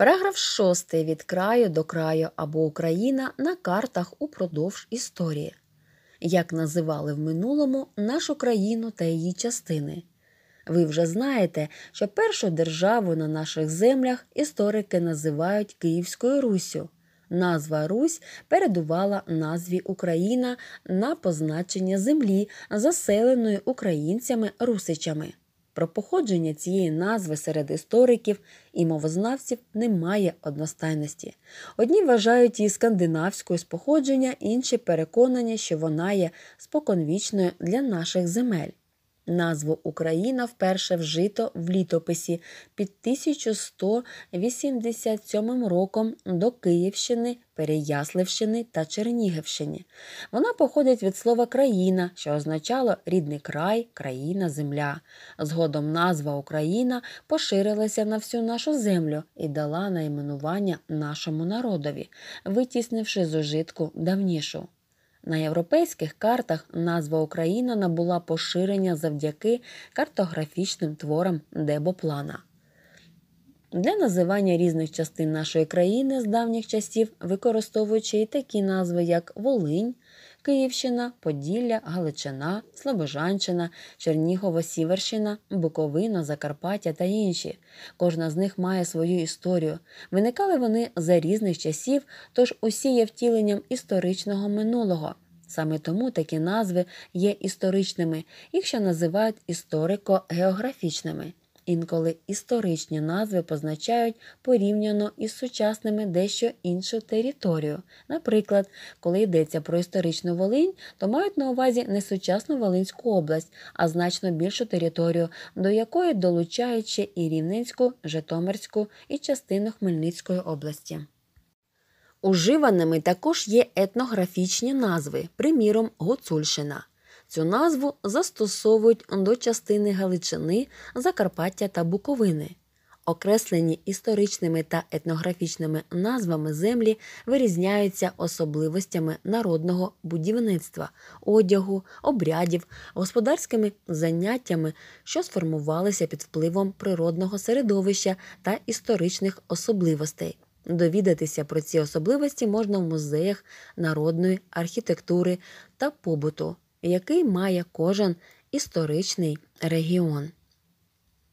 Параграф 6 від краю до краю або Україна на картах упродовж історії, як називали в минулому нашу країну та її частини. Ви вже знаєте, що першу державу на наших землях історики називають Київською Руссю. Назва Русь передувала назві Україна на позначення землі, заселеної українцями-русичами. Про походження цієї назви серед істориків і мовознавців немає одностайності. Одні вважають її скандинавською з походження, інші переконані, що вона є споконвічною для наших земель. Назву Україна вперше вжито в літописі під 1187 роком до Київщини, Переяславщини та Чернігівщини. Вона походить від слова країна, що означало рідний край, країна, земля. Згодом назва Україна поширилася на всю нашу землю і дала найменування нашому народові, витіснивши з ужитку давнішу. На європейських картах назва Україна набула поширення завдяки картографічним творам Дебоплана. Для називання різних частин нашої країни з давніх часів, використовуючи і такі назви, як Волинь, Київщина, Поділля, Галичина, Слобожанщина, Чернігово-Сіверщина, Буковина, Закарпаття та інші. Кожна з них має свою історію. Виникали вони за різних часів, тож усі є втіленням історичного минулого. Саме тому такі назви є історичними, їх ще називають історико-географічними. Інколи історичні назви позначають порівняно із сучасними дещо іншу територію. Наприклад, коли йдеться про історичну Волинь, то мають на увазі не сучасну Волинську область, а значно більшу територію, до якої долучають ще і Рівненську, Житомирську і частину Хмельницької області. Уживаними також є етнографічні назви, приміром Гуцульщина. Цю назву застосовують до частини Галичини, Закарпаття та Буковини. Окреслені історичними та етнографічними назвами землі вирізняються особливостями народного будівництва, одягу, обрядів, господарськими заняттями, що сформувалися під впливом природного середовища та історичних особливостей. Довідатися про ці особливості можна в музеях народної архітектури та побуту який має кожен історичний регіон.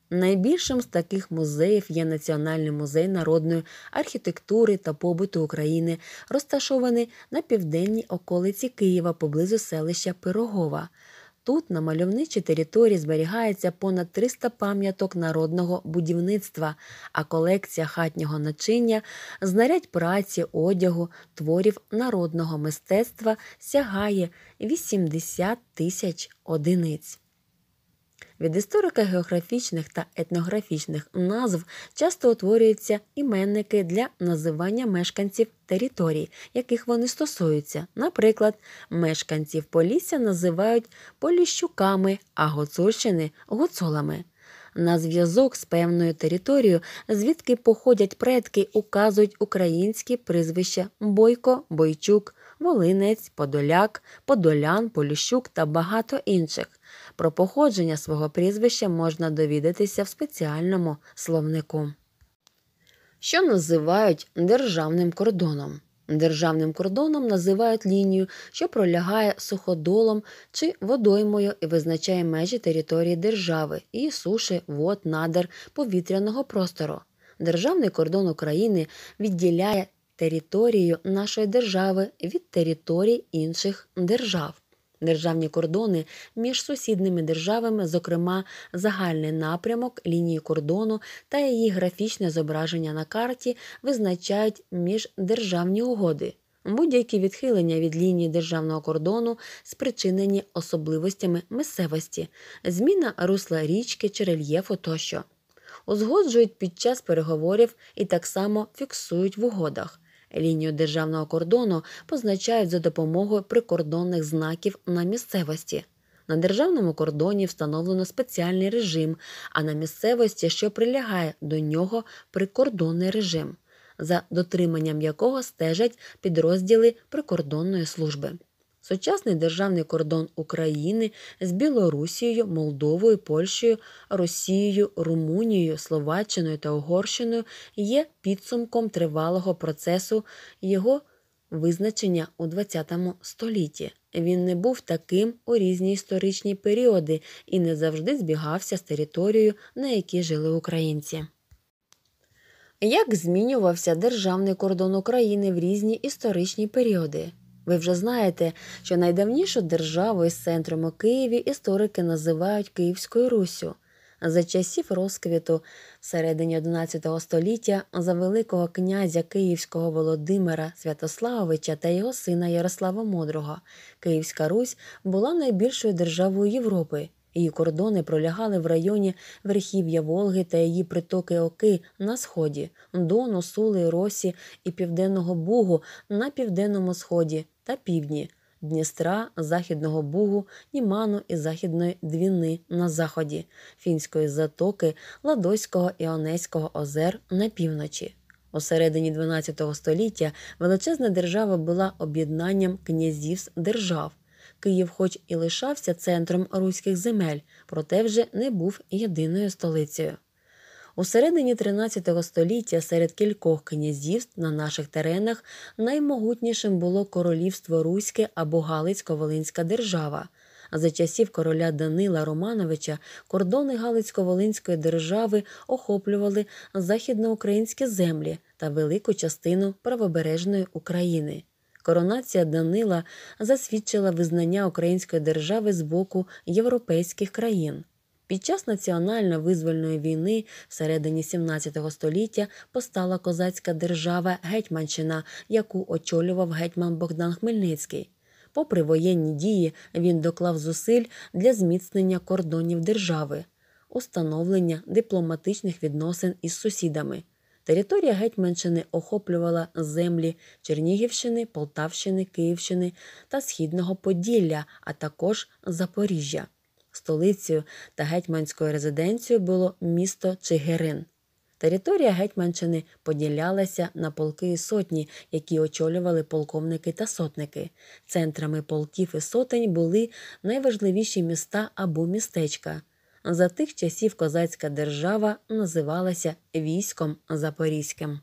Найбільшим з таких музеїв є Національний музей народної архітектури та побуту України, розташований на південній околиці Києва поблизу селища Пирогова. Тут на мальовничій території зберігається понад 300 пам'яток народного будівництва, а колекція хатнього начиння, знарядь праці, одягу, творів народного мистецтва сягає 80 тисяч одиниць. Від історико-географічних та етнографічних назв часто утворюються іменники для називання мешканців територій, яких вони стосуються. Наприклад, мешканців Полісся називають Поліщуками, а Гуцульщини гуцулами на зв'язок з певною територією, звідки походять предки, указують українські прізвища Бойко, Бойчук, Волинець, Подоляк, Подолян, Поліщук та багато інших. Про походження свого прізвища можна довідатися в спеціальному словнику, що називають державним кордоном. Державним кордоном називають лінію, що пролягає суходолом чи водоймою і визначає межі території держави і суші, вод, надер повітряного простору. Державний кордон України відділяє територію нашої держави від територій інших держав державні кордони між сусідними державами, зокрема загальний напрямок лінії кордону та її графічне зображення на карті, визначають міждержавні угоди. Будь-які відхилення від лінії державного кордону спричинені особливостями місцевості, зміна русла річки чи рельєфу тощо. Узгоджують під час переговорів і так само фіксують в угодах. Лінію державного кордону позначають за допомогою прикордонних знаків на місцевості. На державному кордоні встановлено спеціальний режим, а на місцевості, що прилягає до нього прикордонний режим, за дотриманням якого стежать підрозділи прикордонної служби сучасний державний кордон України з Білорусією, Молдовою, Польщею, Росією, Румунією, Словаччиною та Угорщиною є підсумком тривалого процесу його визначення у ХХ столітті. Він не був таким у різні історичні періоди і не завжди збігався з територією, на якій жили українці. Як змінювався державний кордон України в різні історичні періоди? Ви вже знаєте, що найдавнішу державу із центром у Києві історики називають Київською Руссю. За часів розквіту середині XI століття за Великого князя Київського Володимира Святославовича та його сина Ярослава Мудрого Київська Русь була найбільшою державою Європи. Її кордони пролягали в районі верхів'я Волги та її притоки Оки на сході, Дону, Сули, Росі і Південного Бугу на південному сході, та півдні Дністра, Західного Бугу, Німану і Західної Двіни на заході, фінської затоки, Ладоського і Онеського озер на півночі. У середині XII століття величезна держава була об'єднанням князівств держав. Київ, хоч і лишався центром руських земель, проте вже не був єдиною столицею. У середині 13 століття серед кількох князівств на наших теренах наймогутнішим було королівство Руське або Галицько-Волинська держава. А за часів короля Данила Романовича кордони Галицько-Волинської держави охоплювали західноукраїнські землі та велику частину правобережної України. Коронація Данила засвідчила визнання української держави з боку європейських країн. Під час національно-визвольної війни всередині 17 століття постала козацька держава Гетьманщина, яку очолював гетьман Богдан Хмельницький. Попри воєнні дії, він доклав зусиль для зміцнення кордонів держави, установлення дипломатичних відносин із сусідами. Територія Гетьманщини охоплювала землі Чернігівщини, Полтавщини, Київщини та Східного Поділля, а також Запоріжжя. Столицею та гетьманською резиденцією було місто Чигирин. Територія Гетьманщини поділялася на полки і сотні, які очолювали полковники та сотники. Центрами полків і сотень були найважливіші міста або містечка. За тих часів козацька держава називалася військом Запорізьким.